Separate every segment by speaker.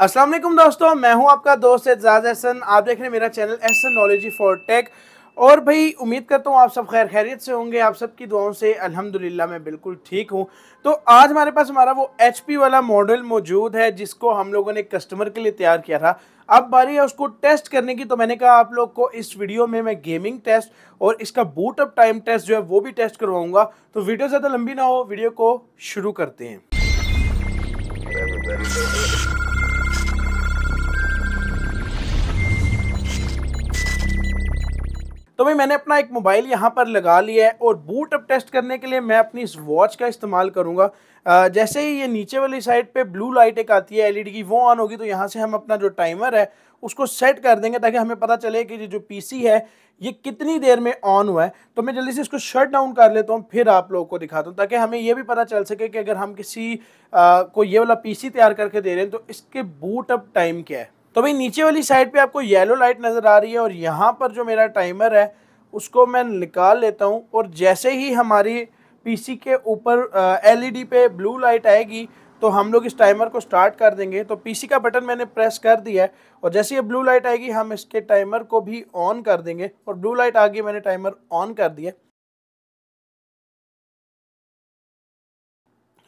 Speaker 1: असलम दोस्तों मैं हूं आपका दोस्त एजाज एहसन आप देख रहे हैं मेरा channel Ehsan knowledgy for tech और भाई उम्मीद करता हूं आप सब खैर खैरियत से होंगे आप सबकी दुआओं से अल्हम्दुलिल्लाह मैं बिल्कुल ठीक हूं तो आज हमारे पास हमारा वो एच वाला मॉडल मौजूद है जिसको हम लोगों ने कस्टमर के लिए तैयार किया था अब बारी है उसको टेस्ट करने की तो मैंने कहा आप लोग को इस वीडियो में मैं गेमिंग टेस्ट और इसका बूट अप टाइम टेस्ट जो है वो भी टेस्ट करवाऊँगा तो वीडियो ज़्यादा लंबी ना हो वीडियो को शुरू करते हैं तो भाई मैंने अपना एक मोबाइल यहाँ पर लगा लिया है और बूट अप टेस्ट करने के लिए मैं अपनी इस वॉच का इस्तेमाल करूँगा जैसे ही ये नीचे वाली साइड पे ब्लू लाइट एक आती है एलईडी की वो ऑन होगी तो यहाँ से हम अपना जो टाइमर है उसको सेट कर देंगे ताकि हमें पता चले कि जो पी है ये कितनी देर में ऑन हुआ है तो मैं जल्दी से इसको शट डाउन कर लेता हूँ फिर आप लोगों को दिखाता हूँ ताकि हमें ये भी पता चल सके कि अगर हम किसी को ये वाला पी तैयार करके दे रहे हैं तो इसके बूट अप टाइम क्या है तो भाई नीचे वाली साइड पे आपको येलो लाइट नज़र आ रही है और यहाँ पर जो मेरा टाइमर है उसको मैं निकाल लेता हूँ और जैसे ही हमारी पीसी के ऊपर एलईडी e पे ब्लू लाइट आएगी तो हम लोग इस टाइमर को स्टार्ट कर देंगे तो पीसी का बटन मैंने प्रेस कर दिया है और जैसे ये ब्लू लाइट आएगी हम इसके टाइमर को भी ऑन कर देंगे और ब्लू लाइट आ गई मैंने टाइमर ऑन कर दिया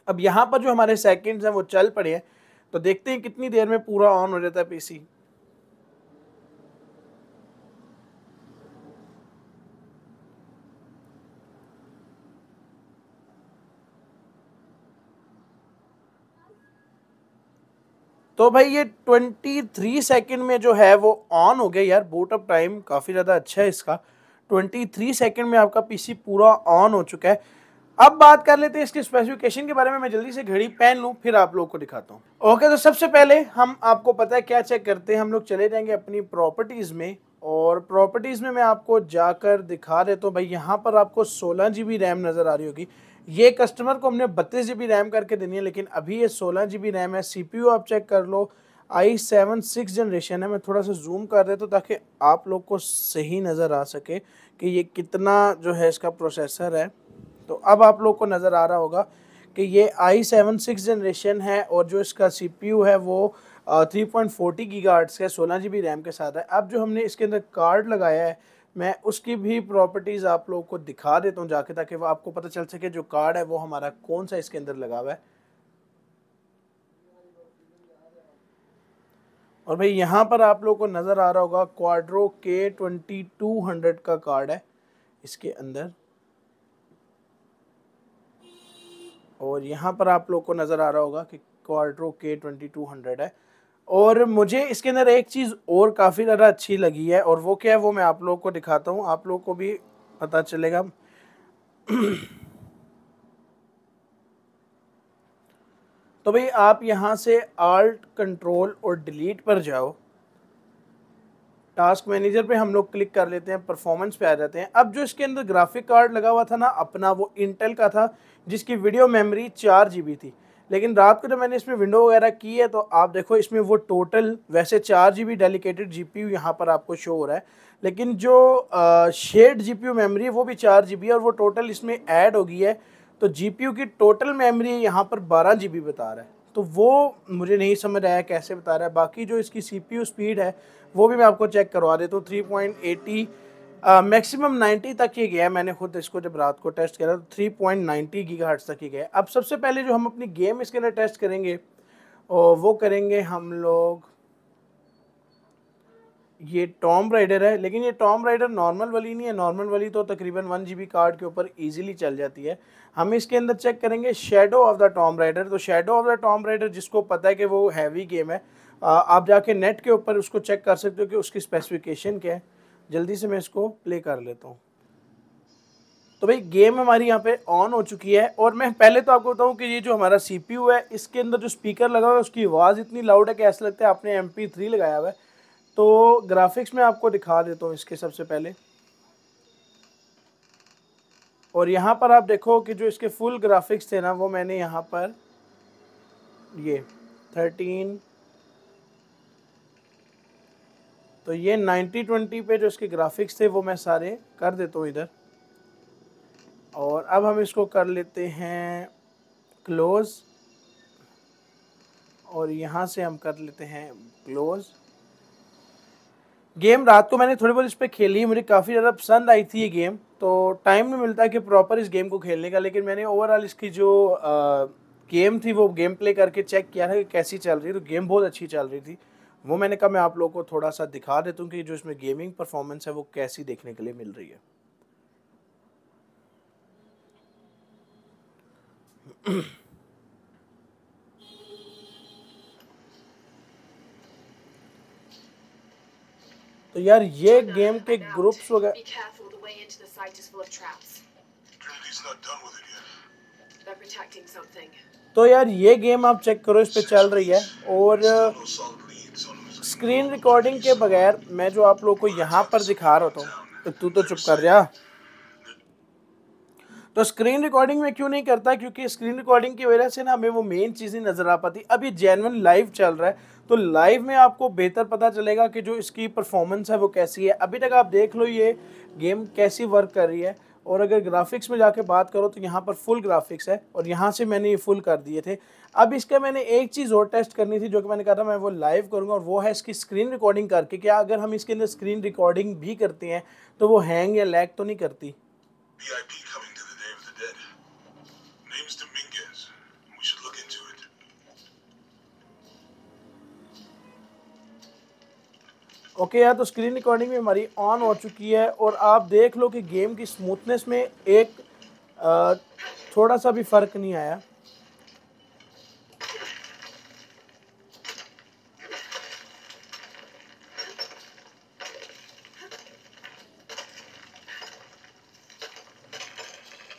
Speaker 1: अब यहाँ पर जो हमारे सेकेंड्स हैं वो चल पड़े हैं तो देखते हैं कितनी देर में पूरा ऑन हो जाता है पीसी तो भाई ये 23 सेकंड में जो है वो ऑन हो गया यार बोट अप टाइम काफ़ी ज़्यादा अच्छा है इसका 23 सेकंड में आपका पीसी पूरा ऑन हो चुका है अब बात कर लेते हैं इसके स्पेसिफिकेशन के बारे में मैं जल्दी से घड़ी पहन लूँ फिर आप लोग को दिखाता हूँ ओके okay, तो सबसे पहले हम आपको पता है क्या चेक करते हैं हम लोग चले जाएंगे अपनी प्रॉपर्टीज़ में और प्रॉपर्टीज़ में मैं आपको जाकर दिखा देता हूँ भाई यहाँ पर आपको सोलह जी बी रैम नज़र आ रही होगी ये कस्टमर को हमने बत्तीस जी बी रैम करके देनी है लेकिन अभी ये सोलह जी बी रैम है सी पी यू आप चेक कर लो आई सेवन सिक्स जनरेशन है मैं थोड़ा सा जूम कर देता हूँ तो ताकि आप लोग को सही नज़र आ सके कि ये कितना जो है इसका प्रोसेसर है तो अब आप लोग को नज़र आ रहा होगा कि ये आई सेवन सिक्स जनरेशन है और जो इसका सी पी यू है वो थ्री पॉइंट फोर्टी की गार्ड्स का सोलह जी बी रैम के साथ है अब जो हमने इसके अंदर कार्ड लगाया है मैं उसकी भी प्रॉपर्टीज़ आप लोगों को दिखा देता हूँ जाके ताकि वो आपको पता चल सके जो कार्ड है वो हमारा कौन सा इसके अंदर लगा हुआ है और भाई यहाँ पर आप लोगों को नज़र आ रहा होगा Quadro K twenty two hundred का कार्ड है इसके अंदर और यहाँ पर आप लोग को नज़र आ रहा होगा कि क्वार्ट्रो के ट्वेंटी टू हंड्रेड है और मुझे इसके अंदर एक चीज़ और काफ़ी ज़्यादा अच्छी लगी है और वो क्या है वो मैं आप लोग को दिखाता हूँ आप लोग को भी पता चलेगा तो भाई आप यहाँ से आल्ट कंट्रोल और डिलीट पर जाओ टास्क मैनेजर पे हम लोग क्लिक कर लेते हैं परफॉर्मेंस पे आ जाते हैं अब जो इसके अंदर ग्राफिक कार्ड लगा हुआ था ना अपना वो इंटेल का था जिसकी वीडियो मेमोरी चार जी थी लेकिन रात को जब मैंने इसमें विंडो वगैरह की है तो आप देखो इसमें वो टोटल वैसे चार G B dedicated G P U यहाँ पर आपको शो हो रहा है लेकिन जो shared G P U memory है वो भी चार जी बी है और वो टोटल इसमें ऐड हो गई है तो जी पी यू की टोटल मेमरी यहाँ पर बारह जी बी बता रहा है तो वो मुझे नहीं समझ आया कैसे बता रहा है बाकी जो इसकी सी पी यू स्पीड है वो भी मैं आपको चेक करवा देता हूँ three point eighty maximum ninety तक ही गया मैंने खुद इसको जब रात को टेस्ट करा तो थ्री पॉइंट नाइन्टी गीगा तक ही गया अब सबसे पहले जो हम अपनी गेम इसके अंदर टेस्ट करेंगे और वो करेंगे हम लोग ये टॉम राइडर है लेकिन ये टॉम राइडर नॉर्मल वाली नहीं है नॉर्मल वाली तो तकरीबन वन जी कार्ड के ऊपर इजीली चल जाती है हम इसके अंदर चेक करेंगे Shadow of the Tomb Raider तो Shadow of the Tomb Raider जिसको पता है कि वो हैवी गेम है आप जाके नेट के ऊपर उसको चेक कर सकते हो कि उसकी स्पेसिफिकेशन क्या है जल्दी से मैं इसको प्ले कर लेता हूँ तो भाई गेम हमारी यहाँ पे ऑन हो चुकी है और मैं पहले तो आपको बताऊँ कि ये जो हमारा सीपीयू है इसके अंदर जो स्पीकर लगा हुआ है उसकी आवाज़ इतनी लाउड है कि ऐसा लगता है आपने एम थ्री लगाया हुआ है तो ग्राफिक्स में आपको दिखा देता हूँ इसके सबसे पहले और यहाँ पर आप देखो कि जो इसके फुल ग्राफिक्स थे ना वो मैंने यहाँ पर ये थर्टीन तो ये 90 ट्वेंटी पे जो इसके ग्राफिक्स थे वो मैं सारे कर देता हूँ इधर और अब हम इसको कर लेते हैं क्लोज़ और यहाँ से हम कर लेते हैं क्लोज़ गेम रात को मैंने थोड़ी बहुत इस पर खेली मुझे काफ़ी ज़्यादा पसंद आई थी ये गेम तो टाइम नहीं मिलता कि प्रॉपर इस गेम को खेलने का लेकिन मैंने ओवरऑल इसकी जो आ, गेम थी वो गेम प्ले करके चेक किया था कि कैसी चल रही है तो गेम बहुत अच्छी चल रही थी वो मैंने कहा मैं आप लोगों को थोड़ा सा दिखा देता हूँ कि जो इसमें गेमिंग परफॉर्मेंस है वो कैसी देखने के लिए मिल रही है तो यार ये गेम के ग्रुप्स वगैरह तो यार ये गेम आप चेक करो इस पे चल रही है और स्क्रीन रिकॉर्डिंग के बगैर मैं जो आप लोग को यहाँ पर दिखा रहा था तो तू तो चुप कर जा तो स्क्रीन रिकॉर्डिंग में क्यों नहीं करता क्योंकि स्क्रीन रिकॉर्डिंग की वजह से ना हमें वो मेन चीज़ नहीं नज़र आ पाती अभी जेनवन लाइव चल रहा है तो लाइव में आपको बेहतर पता चलेगा कि जो इसकी परफॉर्मेंस है वो कैसी है अभी तक आप देख लो ये गेम कैसी वर्क कर रही है और अगर ग्राफिक्स में जाके बात करो तो यहाँ पर फुल ग्राफिक्स है और यहाँ से मैंने ये फुल कर दिए थे अब इसका मैंने एक चीज़ और टेस्ट करनी थी जो कि मैंने कहा था मैं वो लाइव करूँगा और वो है इसकी स्क्रीन रिकॉर्डिंग करके क्या अगर हम इसके अंदर स्क्रीन रिकॉर्डिंग भी करते हैं तो वो हैंग या लैग तो नहीं करती ओके यार तो स्क्रीन रिकॉर्डिंग भी हमारी ऑन हो चुकी है और आप देख लो कि गेम की स्मूथनेस में एक आ, थोड़ा सा भी फ़र्क नहीं आया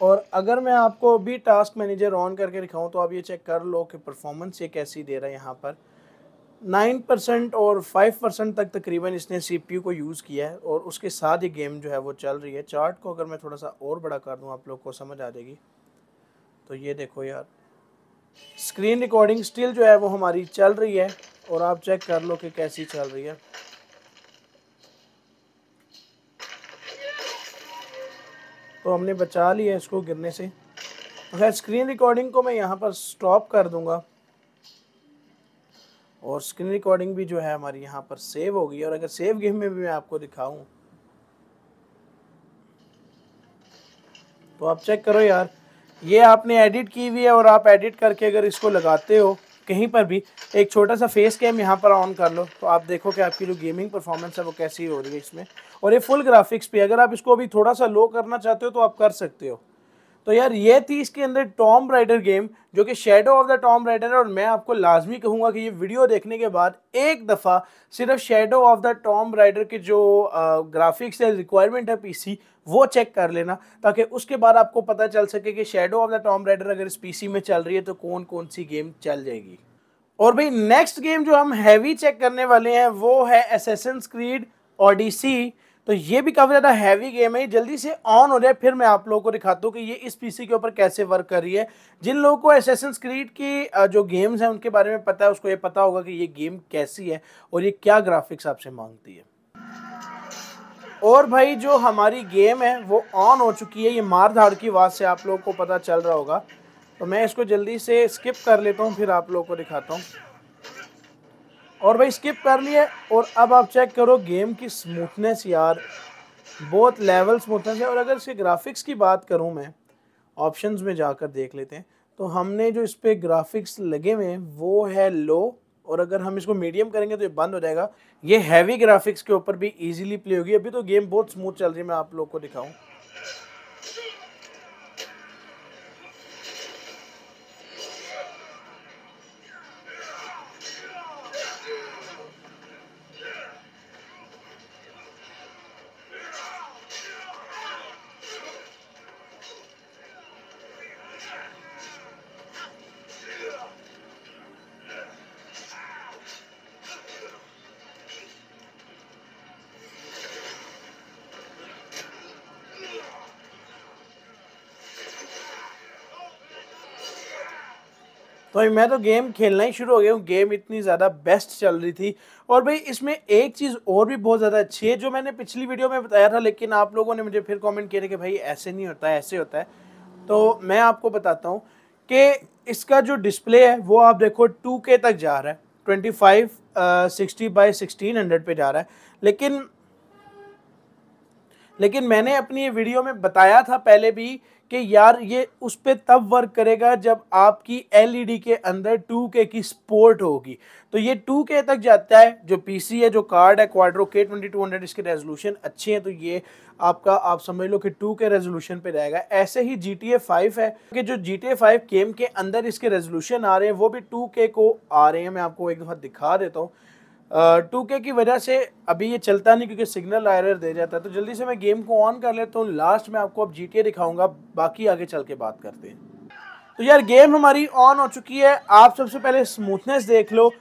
Speaker 1: और अगर मैं आपको भी टास्क मैनेजर ऑन करके दिखाऊं तो आप ये चेक कर लो कि परफॉर्मेंस ये कैसी दे रहा है यहाँ पर नाइन परसेंट और फाइव परसेंट तक तकरीबन इसने सी पी यू को यूज़ किया है और उसके साथ ही गेम जो है वो चल रही है चार्ट को अगर मैं थोड़ा सा और बड़ा कर दूँ आप लोग को समझ आ जाएगी तो ये देखो यार स्क्रीन रिकॉर्डिंग स्टिल जो है वो हमारी चल रही है और आप चेक कर लो कि कैसी चल रही है तो हमने बचा लिया इसको गिरने से खैर स्क्रीन रिकॉर्डिंग को मैं यहाँ पर स्टॉप कर दूँगा और स्क्रीन रिकॉर्डिंग भी जो है हमारी यहाँ पर सेव होगी और अगर सेव गेम में भी मैं आपको दिखाऊँ तो आप चेक करो यार ये आपने एडिट की हुई है और आप एडिट करके अगर इसको लगाते हो कहीं पर भी एक छोटा सा फेस कैम यहाँ पर ऑन कर लो तो आप देखो कि आपकी जो गेमिंग परफॉर्मेंस है वो कैसी हो रही है इसमें और ये फुल ग्राफिक्स पे अगर आप इसको अभी थोड़ा सा लो करना चाहते हो तो आप कर सकते हो तो यार ये थी इसके अंदर टॉम राइडर गेम जो कि Shadow of the Tomb Raider है और मैं आपको लाजमी कहूँगा कि ये वीडियो देखने के बाद एक दफ़ा सिर्फ Shadow of the Tomb Raider के जो ग्राफिक्स है रिक्वायरमेंट है पीसी वो चेक कर लेना ताकि उसके बाद आपको पता चल सके कि Shadow of the Tomb Raider अगर इस पी में चल रही है तो कौन कौन सी गेम चल जाएगी और भाई नेक्स्ट गेम जो हम हैवी चेक करने वाले हैं वो है एसेसन स्क्रीड ओडिसी तो ये भी काफ़ी ज़्यादा हैवी गेम है जल्दी से ऑन हो जाए फिर मैं आप लोगों को दिखाता हूँ कि ये इस पीसी के ऊपर कैसे वर्क कर रही है जिन लोगों को एसेसन क्रीड की जो गेम्स हैं उनके बारे में पता है उसको ये पता होगा कि ये गेम कैसी है और ये क्या ग्राफिक्स आपसे मांगती है और भाई जो हमारी गेम है वो ऑन हो चुकी है ये मार धाड़ की आवाज़ से आप लोगों को पता चल रहा होगा तो मैं इसको जल्दी से स्किप कर लेता हूँ फिर आप लोगों को दिखाता हूँ और भाई स्किप कर लिए और अब आप चेक करो गेम की स्मूथनेस यार बहुत लेवल स्मूथनेस है और अगर इसके ग्राफिक्स की बात करूँ मैं ऑप्शन में जाकर देख लेते हैं तो हमने जो इस पर ग्राफिक्स लगे हुए हैं वो है लो और अगर हम इसको मीडियम करेंगे तो ये बंद हो जाएगा ये हैवी ग्राफिक्स के ऊपर भी इजीली प्ले होगी अभी तो गेम बहुत स्मूथ चल रही है मैं आप लोग को दिखाऊं तो भाई मैं तो गेम खेलना ही शुरू हो गया हूँ गेम इतनी ज़्यादा बेस्ट चल रही थी और भाई इसमें एक चीज़ और भी बहुत ज़्यादा अच्छी है जो मैंने पिछली वीडियो में बताया था लेकिन आप लोगों ने मुझे फिर कमेंट किया कि भाई ऐसे नहीं होता है ऐसे होता है तो मैं आपको बताता हूँ कि इसका जो डिस्प्ले है वो आप देखो टू के तक जा रहा है twenty five sixty by sixteen hundred जा रहा है लेकिन लेकिन मैंने अपनी वीडियो में बताया था पहले भी कि यार ये उस पर तब वर्क करेगा जब आपकी एलईडी e के अंदर 2K की स्पोर्ट होगी तो ये 2K तक जाता है जो पीसी है जो कार्ड है Quadro K twenty two hundred इसके रेजोल्यूशन अच्छे हैं तो ये आपका आप समझ लो कि 2K रेजोल्यूशन पे रहेगा ऐसे ही जी टी ए फाइव है कि जो G T A five game के अंदर इसके रेजोल्यूशन आ रहे हैं वो भी 2K को आ रहे हैं मैं आपको एक दफ़ा दिखा देता हूँ टू के की वजह से अभी ये चलता नहीं क्योंकि सिग्नल आयर दे जाता है तो जल्दी से मैं गेम को ऑन कर लेता हूँ लास्ट में आपको अब जी दिखाऊंगा बाकी आगे चल के बात करते हैं तो यार गेम हमारी ऑन हो चुकी है आप सबसे पहले स्मूथनेस देख लो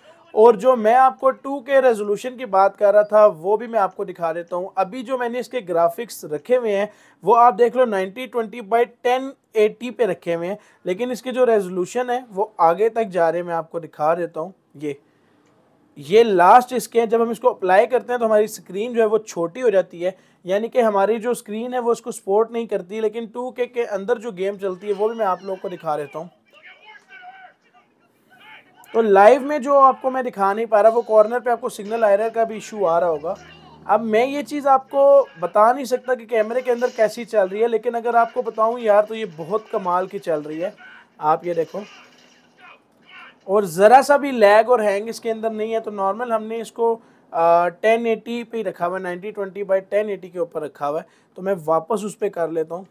Speaker 1: और जो मैं आपको टू के रेजोल्यूशन की बात कर रहा था वो भी मैं आपको दिखा देता हूँ अभी जो मैंने इसके ग्राफिक्स रखे हुए हैं वो आप देख लो 90 20 बाई टेन एटी पे रखे हुए हैं लेकिन इसके जो रेजोल्यूशन है वो आगे तक जा रहे हैं मैं आपको दिखा देता हूँ ये ये लास्ट इसके हैं जब हम इसको अप्लाई करते हैं तो हमारी स्क्रीन जो है वो छोटी हो जाती है यानी कि हमारी जो स्क्रीन है वो उसको सपोर्ट नहीं करती लेकिन टू के के अंदर जो गेम चलती है वो भी मैं आप लोगों को दिखा देता हूँ तो लाइव में जो आपको मैं दिखा नहीं पा रहा वो कॉर्नर पे आपको सिग्नल आयरर का भी इशू आ रहा होगा अब मैं ये चीज़ आपको बता नहीं सकता कि कैमरे के अंदर कैसी चल रही है लेकिन अगर आपको बताऊँ यार तो ये बहुत कमाल की चल रही है आप ये देखो और ज़रा सा भी लैग और हैंग इसके अंदर नहीं है तो नॉर्मल हमने इसको टेन एटी पर रखा हुआ है ninety twenty by ten eighty के ऊपर रखा हुआ है तो मैं वापस उस पर कर लेता हूँ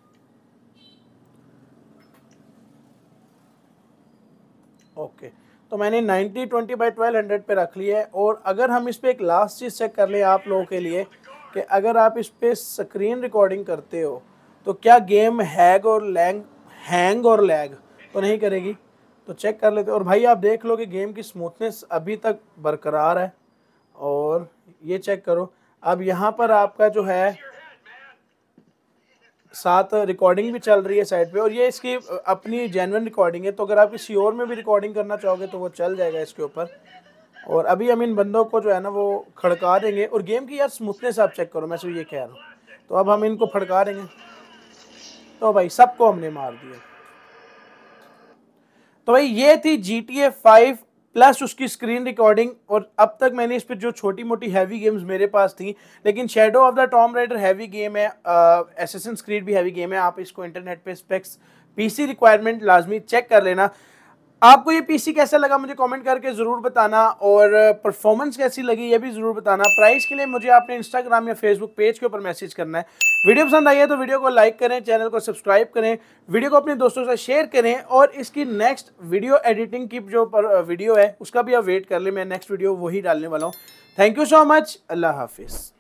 Speaker 1: ओके तो मैंने ninety twenty by twelve hundred पर रख लिया है और अगर हम इस पर एक लास्ट चीज़ चेक कर लें आप लोगों के लिए कि अगर आप इस पर स्क्रीन रिकॉर्डिंग करते हो तो क्या गेम हैग और लैंग हैंग और लैग तो नहीं करेगी तो चेक कर लेते और भाई आप देख लो कि गेम की स्मूथनेस अभी तक बरकरार है और ये चेक करो अब यहाँ पर आपका जो है साथ रिकॉर्डिंग भी चल रही है साइड पे और ये इसकी अपनी जेनवन रिकॉर्डिंग है तो अगर आप किसी और में भी रिकॉर्डिंग करना चाहोगे तो वो चल जाएगा इसके ऊपर और अभी हम इन बंदों को जो है ना वो खड़का देंगे और गेम की यार स्मूथनेस आप चेक करो मैं सिर्फ ये कह रहा हूँ तो अब हम इनको फड़का देंगे तो भाई सबको हमने मार दिया तो भाई ये थी G T A five plus उसकी स्क्रीन रिकॉर्डिंग और अब तक मैंने इस पर जो छोटी मोटी हैवी गेम्स मेरे पास थी लेकिन Shadow of the Tomb Raider heavy game है एसेसन स्क्रीड भी हैवी गेम है आप इसको इंटरनेट पे स्पेक्स पीसी रिक्वायरमेंट लाजमी चेक कर लेना आपको ये पीसी कैसा लगा मुझे कमेंट करके ज़रूर बताना और परफॉर्मेंस कैसी लगी ये भी ज़रूर बताना प्राइस के लिए मुझे आपने इंस्टाग्राम या फेसबुक पेज के ऊपर मैसेज करना है वीडियो पसंद आई है तो वीडियो को लाइक करें चैनल को सब्सक्राइब करें वीडियो को अपने दोस्तों से शेयर करें और इसकी नेक्स्ट वीडियो एडिटिंग की जो वीडियो है उसका भी आप वेट कर लें मैं नेक्स्ट वीडियो वही डालने वाला हूँ थैंक यू सो मच अल्लाह हाफिज़